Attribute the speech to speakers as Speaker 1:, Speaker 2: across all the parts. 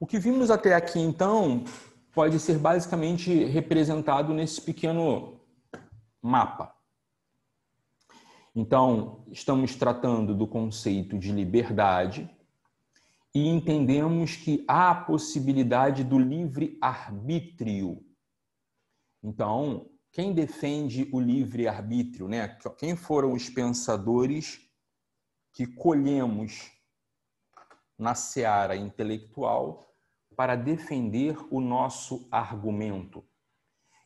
Speaker 1: O que vimos até aqui, então, pode ser basicamente representado nesse pequeno mapa. Então, estamos tratando do conceito de liberdade e entendemos que há a possibilidade do livre arbítrio. Então, quem defende o livre arbítrio, né? Quem foram os pensadores que colhemos na seara intelectual para defender o nosso argumento.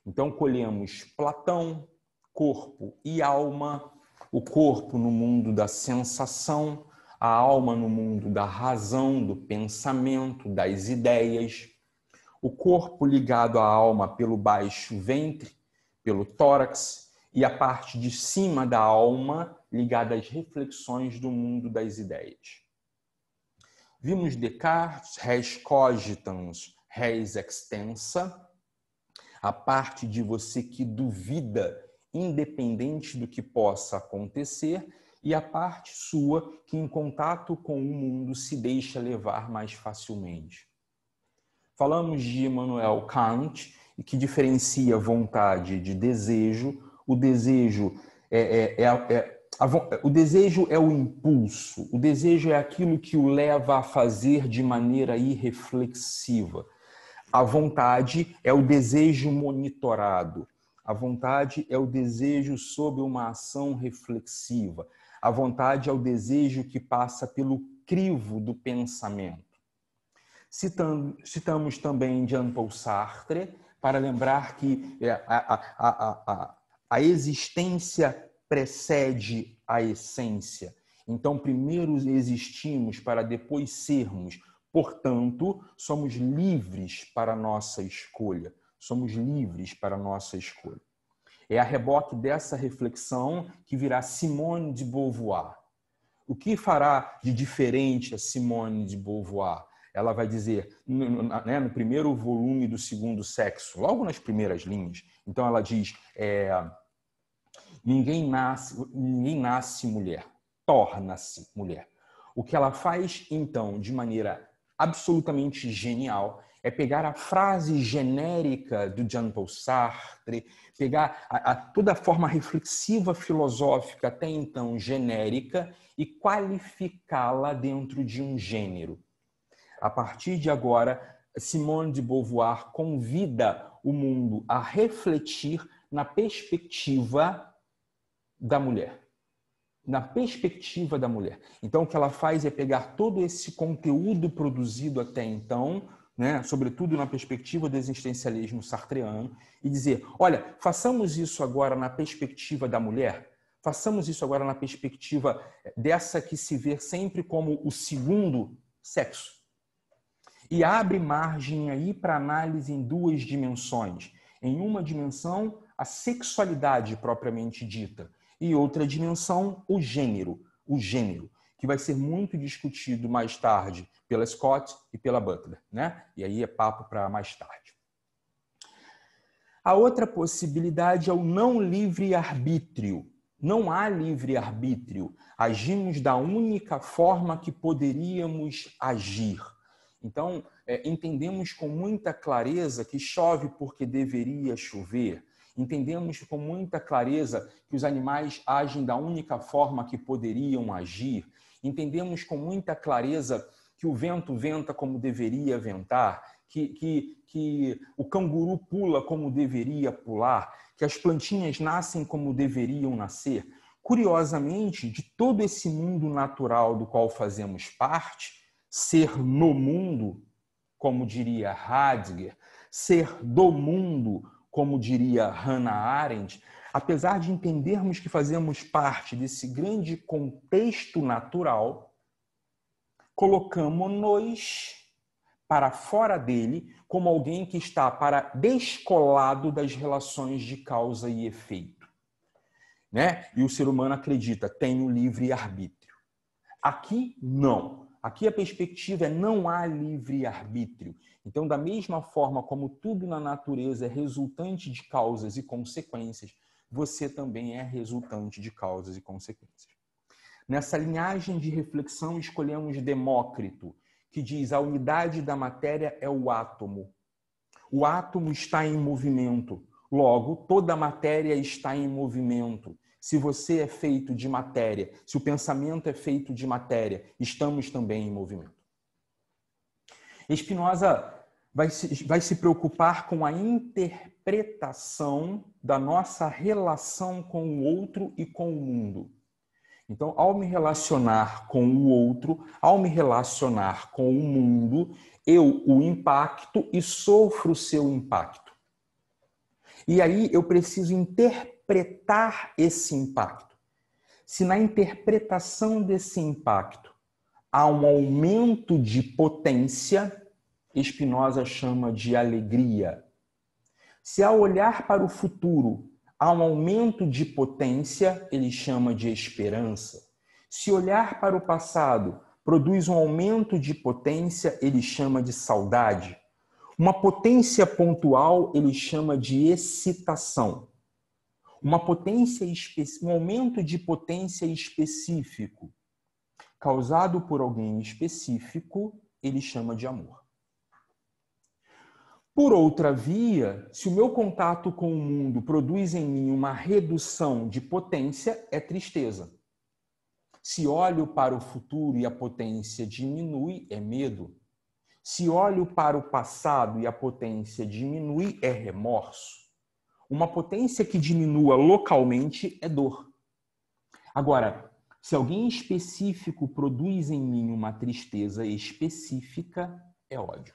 Speaker 1: Então, colhemos Platão, corpo e alma, o corpo no mundo da sensação, a alma no mundo da razão, do pensamento, das ideias. O corpo ligado à alma pelo baixo ventre, pelo tórax, e a parte de cima da alma ligada às reflexões do mundo das ideias. Vimos Descartes, res cogitans, res extensa, a parte de você que duvida, independente do que possa acontecer, e a parte sua que, em contato com o mundo, se deixa levar mais facilmente. Falamos de Immanuel Kant, que diferencia vontade de desejo. O desejo é, é, é, é o desejo é o impulso, o desejo é aquilo que o leva a fazer de maneira irreflexiva. A vontade é o desejo monitorado. A vontade é o desejo sob uma ação reflexiva. A vontade é o desejo que passa pelo crivo do pensamento. Citamos também Jean-Paul Sartre para lembrar que é, a, a, a, a existência precede a essência. Então, primeiro existimos para depois sermos. Portanto, somos livres para a nossa escolha. Somos livres para a nossa escolha. É a reboque dessa reflexão que virá Simone de Beauvoir. O que fará de diferente a Simone de Beauvoir? Ela vai dizer, no, né, no primeiro volume do Segundo Sexo, logo nas primeiras linhas. Então, ela diz. É, Ninguém nasce, ninguém nasce mulher, torna-se mulher. O que ela faz, então, de maneira absolutamente genial, é pegar a frase genérica do Jean-Paul Sartre, pegar a, a, toda a forma reflexiva filosófica até então genérica e qualificá-la dentro de um gênero. A partir de agora, Simone de Beauvoir convida o mundo a refletir na perspectiva da mulher, na perspectiva da mulher. Então, o que ela faz é pegar todo esse conteúdo produzido até então, né, sobretudo na perspectiva do existencialismo sartreano, e dizer: olha, façamos isso agora na perspectiva da mulher, façamos isso agora na perspectiva dessa que se vê sempre como o segundo sexo. E abre margem aí para análise em duas dimensões. Em uma dimensão, a sexualidade propriamente dita e outra dimensão, o gênero, o gênero, que vai ser muito discutido mais tarde pela Scott e pela Butler, né? E aí é papo para mais tarde. A outra possibilidade é o não livre arbítrio. Não há livre arbítrio. Agimos da única forma que poderíamos agir. Então, é, entendemos com muita clareza que chove porque deveria chover, Entendemos com muita clareza que os animais agem da única forma que poderiam agir. Entendemos com muita clareza que o vento venta como deveria ventar, que, que, que o canguru pula como deveria pular, que as plantinhas nascem como deveriam nascer. Curiosamente, de todo esse mundo natural do qual fazemos parte, ser no mundo, como diria Heidegger, ser do mundo, como diria Hannah Arendt, apesar de entendermos que fazemos parte desse grande contexto natural, colocamos-nos para fora dele como alguém que está para descolado das relações de causa e efeito. Né? E o ser humano acredita, tem o livre arbítrio. Aqui não. Aqui a perspectiva é não há livre-arbítrio. Então, da mesma forma como tudo na natureza é resultante de causas e consequências, você também é resultante de causas e consequências. Nessa linhagem de reflexão, escolhemos Demócrito, que diz: a unidade da matéria é o átomo. O átomo está em movimento, logo, toda a matéria está em movimento. Se você é feito de matéria, se o pensamento é feito de matéria, estamos também em movimento. Espinosa vai se, vai se preocupar com a interpretação da nossa relação com o outro e com o mundo. Então, ao me relacionar com o outro, ao me relacionar com o mundo, eu o impacto e sofro o seu impacto. E aí eu preciso interpretar interpretar esse impacto. Se na interpretação desse impacto há um aumento de potência, Spinoza chama de alegria. Se ao olhar para o futuro há um aumento de potência, ele chama de esperança. Se olhar para o passado produz um aumento de potência, ele chama de saudade. Uma potência pontual ele chama de excitação uma potência um aumento de potência específico causado por alguém específico, ele chama de amor. Por outra via, se o meu contato com o mundo produz em mim uma redução de potência, é tristeza. Se olho para o futuro e a potência diminui, é medo. Se olho para o passado e a potência diminui, é remorso. Uma potência que diminua localmente é dor. Agora, se alguém específico produz em mim uma tristeza específica, é ódio.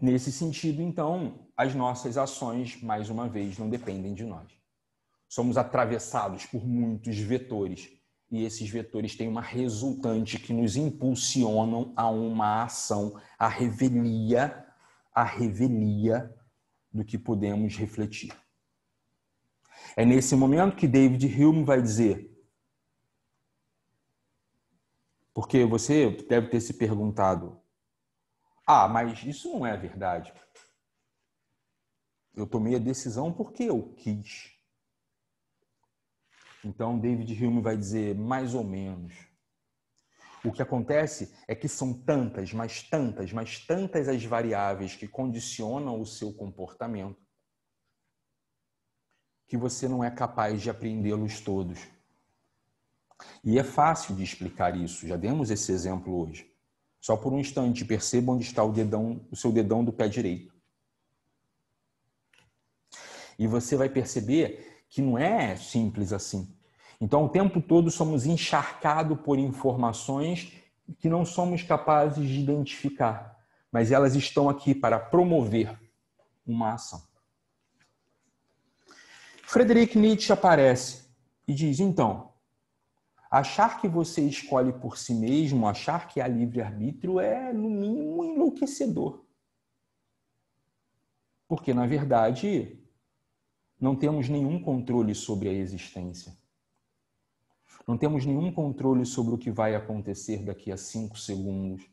Speaker 1: Nesse sentido, então, as nossas ações, mais uma vez, não dependem de nós. Somos atravessados por muitos vetores e esses vetores têm uma resultante que nos impulsionam a uma ação, a revelia a revelia do que podemos refletir. É nesse momento que David Hume vai dizer. Porque você deve ter se perguntado: ah, mas isso não é verdade. Eu tomei a decisão porque eu quis. Então, David Hume vai dizer mais ou menos. O que acontece é que são tantas, mas tantas, mas tantas as variáveis que condicionam o seu comportamento que você não é capaz de apreendê-los todos. E é fácil de explicar isso, já demos esse exemplo hoje. Só por um instante, perceba onde está o dedão, o seu dedão do pé direito. E você vai perceber que não é simples assim. Então, o tempo todo somos encharcados por informações que não somos capazes de identificar, mas elas estão aqui para promover uma ação. Frederic Nietzsche aparece e diz: então, achar que você escolhe por si mesmo, achar que há livre-arbítrio é, no mínimo, enlouquecedor. Porque, na verdade, não temos nenhum controle sobre a existência. Não temos nenhum controle sobre o que vai acontecer daqui a cinco segundos.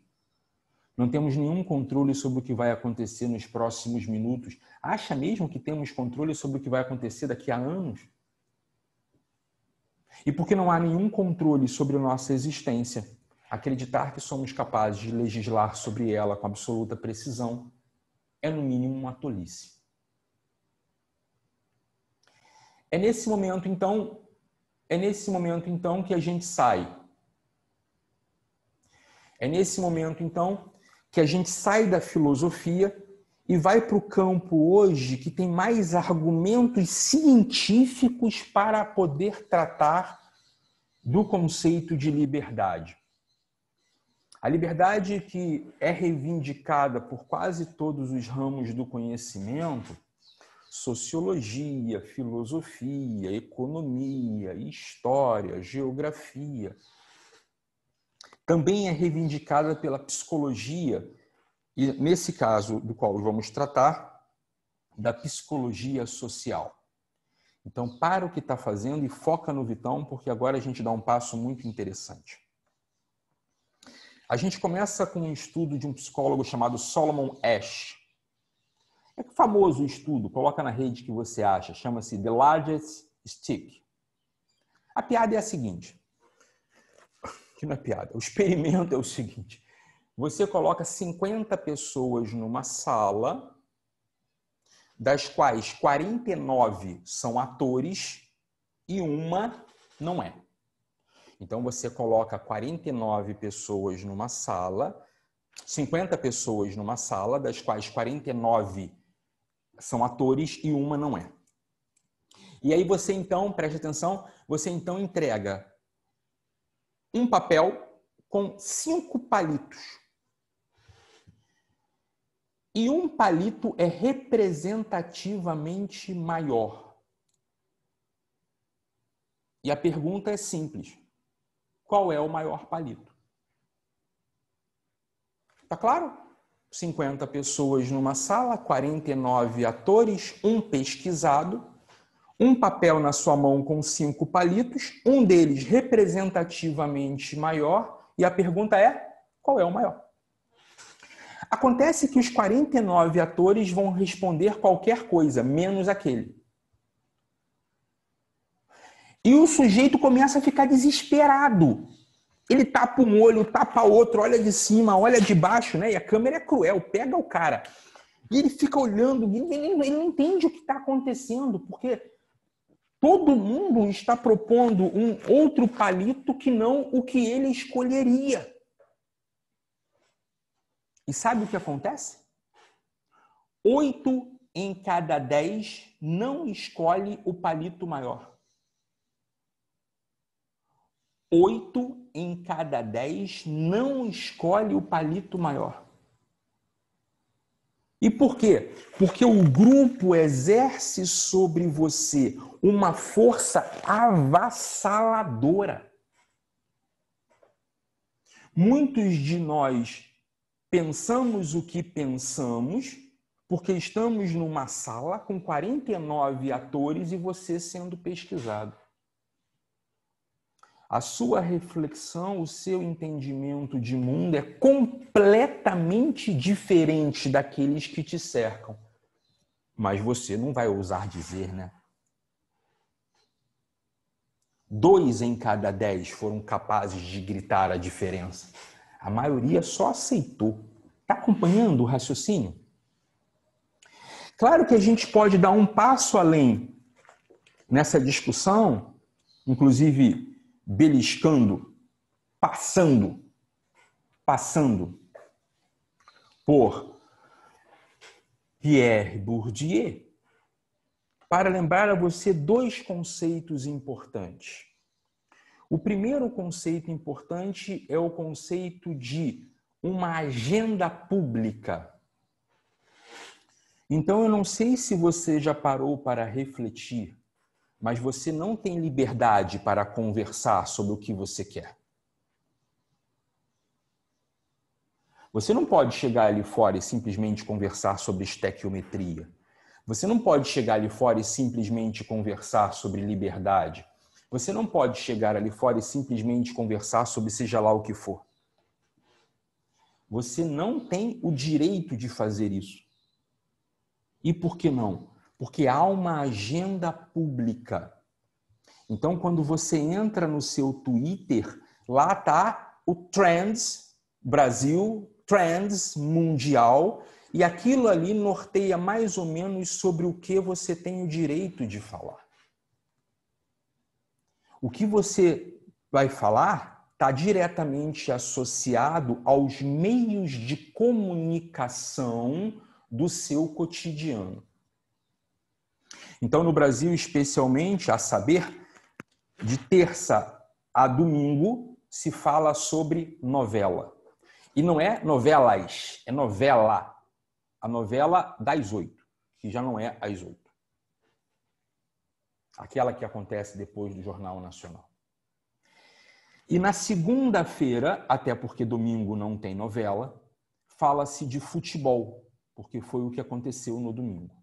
Speaker 1: Não temos nenhum controle sobre o que vai acontecer nos próximos minutos. Acha mesmo que temos controle sobre o que vai acontecer daqui a anos? E porque não há nenhum controle sobre nossa existência, acreditar que somos capazes de legislar sobre ela com absoluta precisão é, no mínimo, uma tolice. É nesse momento, então, é nesse momento, então, que a gente sai. É nesse momento, então, que a gente sai da filosofia e vai para o campo hoje que tem mais argumentos científicos para poder tratar do conceito de liberdade. A liberdade que é reivindicada por quase todos os ramos do conhecimento sociologia, filosofia, economia, história, geografia. Também é reivindicada pela psicologia, e nesse caso do qual vamos tratar, da psicologia social. Então, para o que está fazendo e foca no Vitão, porque agora a gente dá um passo muito interessante. A gente começa com um estudo de um psicólogo chamado Solomon Ash, é famoso estudo, coloca na rede que você acha, chama-se The Largest Stick. A piada é a seguinte: que não é piada, o experimento é o seguinte. Você coloca 50 pessoas numa sala, das quais 49 são atores e uma não é. Então você coloca 49 pessoas numa sala, 50 pessoas numa sala, das quais 49 são atores e uma não é. E aí você então, preste atenção, você então entrega um papel com cinco palitos. E um palito é representativamente maior. E a pergunta é simples: qual é o maior palito? Tá claro? 50 pessoas numa sala, 49 atores, um pesquisado, um papel na sua mão com cinco palitos, um deles representativamente maior, e a pergunta é: qual é o maior? Acontece que os 49 atores vão responder qualquer coisa, menos aquele. E o sujeito começa a ficar desesperado. Ele tapa um olho, tapa outro, olha de cima, olha de baixo, né? E a câmera é cruel, pega o cara. E ele fica olhando, ele, ele não entende o que está acontecendo, porque todo mundo está propondo um outro palito que não o que ele escolheria. E sabe o que acontece? Oito em cada dez não escolhe o palito maior oito em cada dez não escolhe o palito maior. E por quê? Porque o grupo exerce sobre você uma força avassaladora. Muitos de nós pensamos o que pensamos porque estamos numa sala com 49 atores e você sendo pesquisado. A sua reflexão, o seu entendimento de mundo é completamente diferente daqueles que te cercam. Mas você não vai ousar dizer, né? Dois em cada dez foram capazes de gritar a diferença. A maioria só aceitou. Está acompanhando o raciocínio? Claro que a gente pode dar um passo além nessa discussão, inclusive beliscando, passando, passando por Pierre Bourdieu para lembrar a você dois conceitos importantes. O primeiro conceito importante é o conceito de uma agenda pública. Então, eu não sei se você já parou para refletir mas você não tem liberdade para conversar sobre o que você quer. Você não pode chegar ali fora e simplesmente conversar sobre estequiometria. Você não pode chegar ali fora e simplesmente conversar sobre liberdade. Você não pode chegar ali fora e simplesmente conversar sobre seja lá o que for. Você não tem o direito de fazer isso. E por que não? porque há uma agenda pública. Então, quando você entra no seu Twitter, lá está o Trends Brasil, Trends Mundial, e aquilo ali norteia mais ou menos sobre o que você tem o direito de falar. O que você vai falar está diretamente associado aos meios de comunicação do seu cotidiano. Então, no Brasil, especialmente, a saber, de terça a domingo se fala sobre novela. E não é novelas, é novela. A novela das oito, que já não é às oito. Aquela que acontece depois do Jornal Nacional. E na segunda-feira, até porque domingo não tem novela, fala-se de futebol, porque foi o que aconteceu no domingo.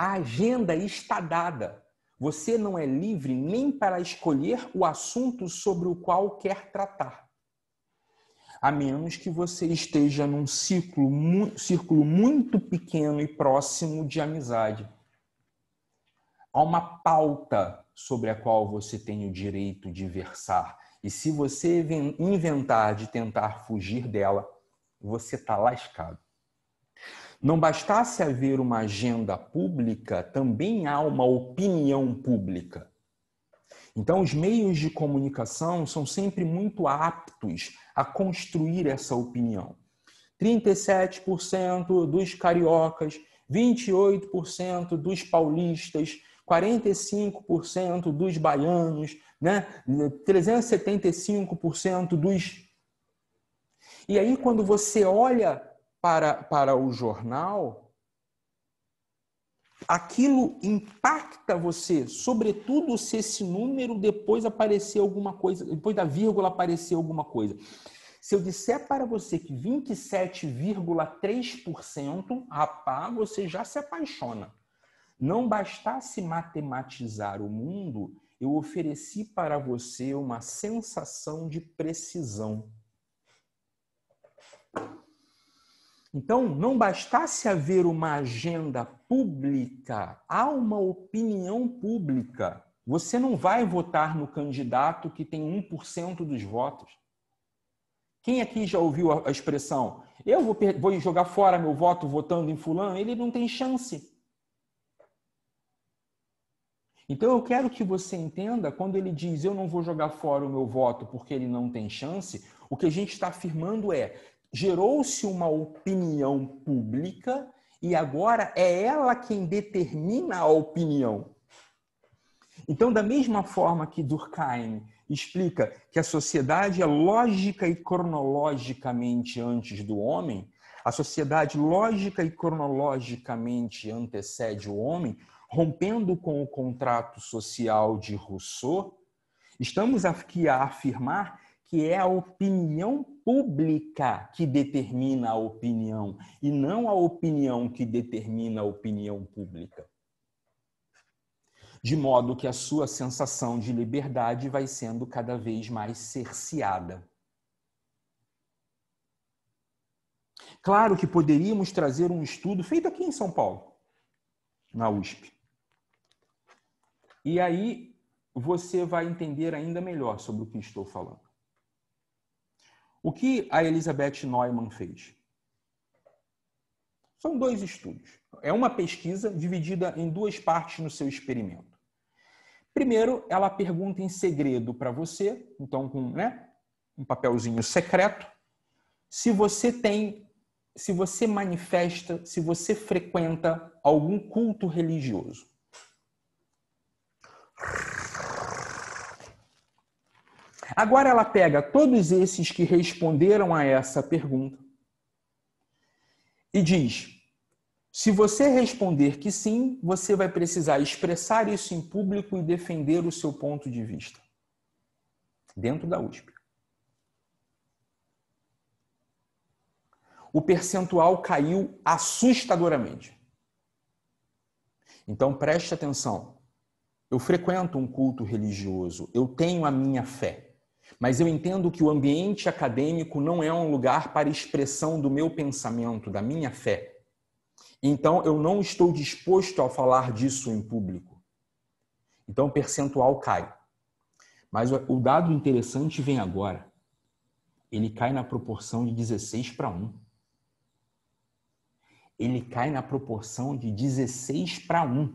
Speaker 1: A agenda está dada. Você não é livre nem para escolher o assunto sobre o qual quer tratar. A menos que você esteja num círculo, círculo muito pequeno e próximo de amizade. Há uma pauta sobre a qual você tem o direito de versar. E se você inventar de tentar fugir dela, você está lascado não bastasse haver uma agenda pública, também há uma opinião pública. Então, os meios de comunicação são sempre muito aptos a construir essa opinião. 37% dos cariocas, 28% dos paulistas, 45% dos baianos, né? 375% dos. E aí, quando você olha para, para o jornal, aquilo impacta você, sobretudo se esse número depois aparecer alguma coisa, depois da vírgula aparecer alguma coisa. Se eu disser para você que 27,3%, rapaz, você já se apaixona. Não bastasse matematizar o mundo, eu ofereci para você uma sensação de precisão. Então, não bastasse haver uma agenda pública, há uma opinião pública. Você não vai votar no candidato que tem 1% dos votos. Quem aqui já ouviu a expressão? Eu vou, vou, jogar fora meu voto votando em Fulano? Ele não tem chance. Então eu quero que você entenda quando ele diz eu não vou jogar fora o meu voto porque ele não tem chance, o que a gente está afirmando é gerou-se uma opinião pública e agora é ela quem determina a opinião. Então, da mesma forma que Durkheim explica que a sociedade é lógica e cronologicamente antes do homem, a sociedade lógica e cronologicamente antecede o homem, rompendo com o contrato social de Rousseau, estamos aqui a afirmar que é a opinião pública que determina a opinião e não a opinião que determina a opinião pública. De modo que a sua sensação de liberdade vai sendo cada vez mais cerceada. Claro que poderíamos trazer um estudo feito aqui em São Paulo, na USP. E aí você vai entender ainda melhor sobre o que estou falando. O que a Elizabeth Neumann fez? São dois estudos. É uma pesquisa dividida em duas partes no seu experimento. Primeiro, ela pergunta em segredo para você, então com né, um papelzinho secreto, se você tem, se você manifesta, se você frequenta algum culto religioso. Agora ela pega todos esses que responderam a essa pergunta e diz: se você responder que sim, você vai precisar expressar isso em público e defender o seu ponto de vista dentro da USP. O percentual caiu assustadoramente. Então preste atenção. Eu frequento um culto religioso, eu tenho a minha fé. Mas eu entendo que o ambiente acadêmico não é um lugar para expressão do meu pensamento, da minha fé. Então, eu não estou disposto a falar disso em público. Então, o percentual cai. Mas o dado interessante vem agora. Ele cai na proporção de 16 para 1. Ele cai na proporção de 16 para 1.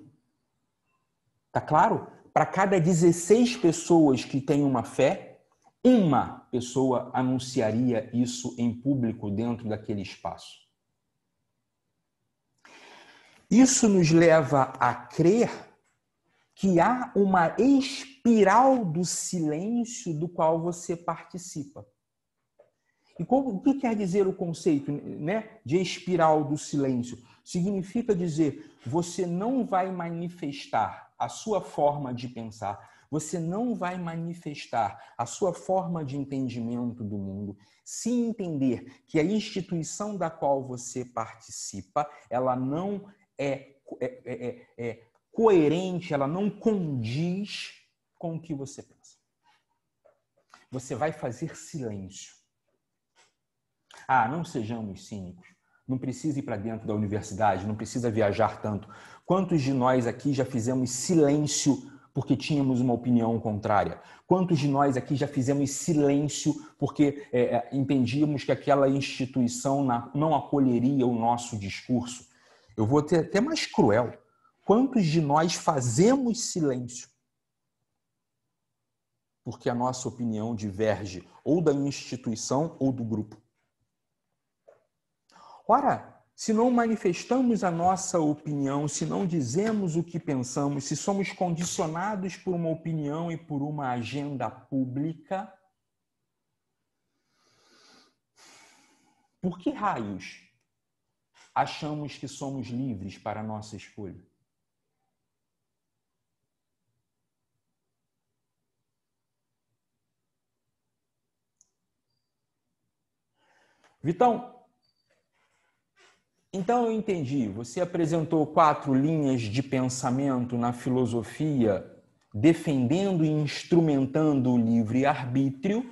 Speaker 1: Tá claro? Para cada 16 pessoas que têm uma fé, uma pessoa anunciaria isso em público dentro daquele espaço. Isso nos leva a crer que há uma espiral do silêncio do qual você participa. E como, o que quer dizer o conceito né, de espiral do silêncio? Significa dizer você não vai manifestar a sua forma de pensar, você não vai manifestar a sua forma de entendimento do mundo se entender que a instituição da qual você participa, ela não é, é, é, é, é coerente, ela não condiz com o que você pensa. Você vai fazer silêncio. Ah, não sejamos cínicos. Não precisa ir para dentro da universidade, não precisa viajar tanto. Quantos de nós aqui já fizemos silêncio porque tínhamos uma opinião contrária? Quantos de nós aqui já fizemos silêncio porque é, é entendíamos que aquela instituição não acolheria o nosso discurso? Eu vou ter até mais cruel. Quantos de nós fazemos silêncio porque a nossa opinião diverge ou da instituição ou do grupo? Ora, se não manifestamos a nossa opinião, se não dizemos o que pensamos, se somos condicionados por uma opinião e por uma agenda pública, por que raios achamos que somos livres para a nossa escolha? Vitão, então eu entendi. Você apresentou quatro linhas de pensamento na filosofia, defendendo e instrumentando o livre-arbítrio,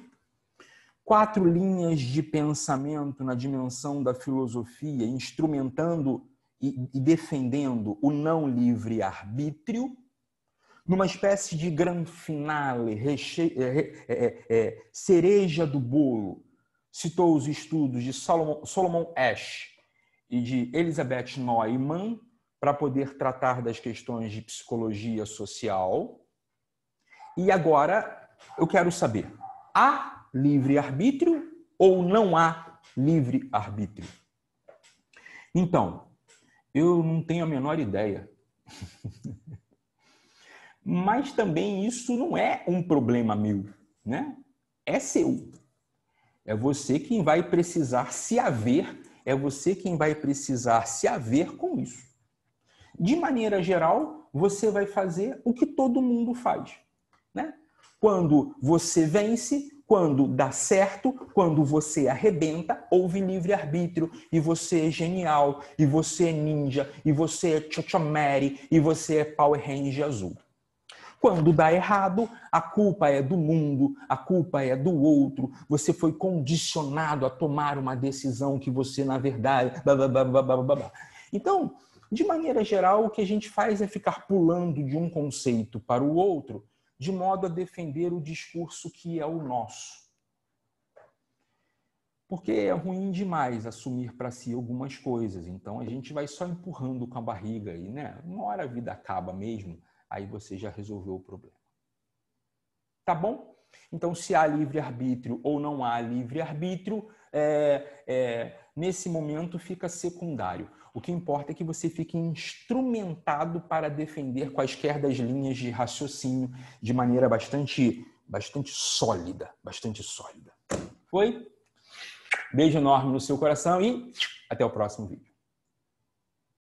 Speaker 1: quatro linhas de pensamento na dimensão da filosofia, instrumentando e defendendo o não livre-arbítrio, numa espécie de gran finale, reche... É, é, é, é, cereja do bolo. Citou os estudos de Solomon, Solomon Ash e de Elizabeth Neumann para poder tratar das questões de psicologia social. E agora eu quero saber: há livre-arbítrio ou não há livre-arbítrio? Então, eu não tenho a menor ideia. Mas também isso não é um problema meu, né? É seu. É você quem vai precisar se haver é você quem vai precisar se haver com isso. De maneira geral, você vai fazer o que todo mundo faz. Né? Quando você vence, quando dá certo, quando você arrebenta, houve livre-arbítrio, e você é genial, e você é ninja, e você é Chochamere, e você é Power Ranger azul. Quando dá errado, a culpa é do mundo, a culpa é do outro. Você foi condicionado a tomar uma decisão que você, na verdade. Blá, blá, blá, então, de maneira geral, o que a gente faz é ficar pulando de um conceito para o outro, de modo a defender o discurso que é o nosso. Porque é ruim demais assumir para si algumas coisas. Então a gente vai só empurrando com a barriga e, né? Uma hora a vida acaba mesmo aí você já resolveu o problema. Tá bom? Então, se há livre-arbítrio ou não há livre-arbítrio, é, é, nesse momento fica secundário. O que importa é que você fique instrumentado para defender quaisquer das linhas de raciocínio de maneira bastante, bastante sólida, bastante sólida. Foi? Beijo enorme no seu coração e até o próximo vídeo.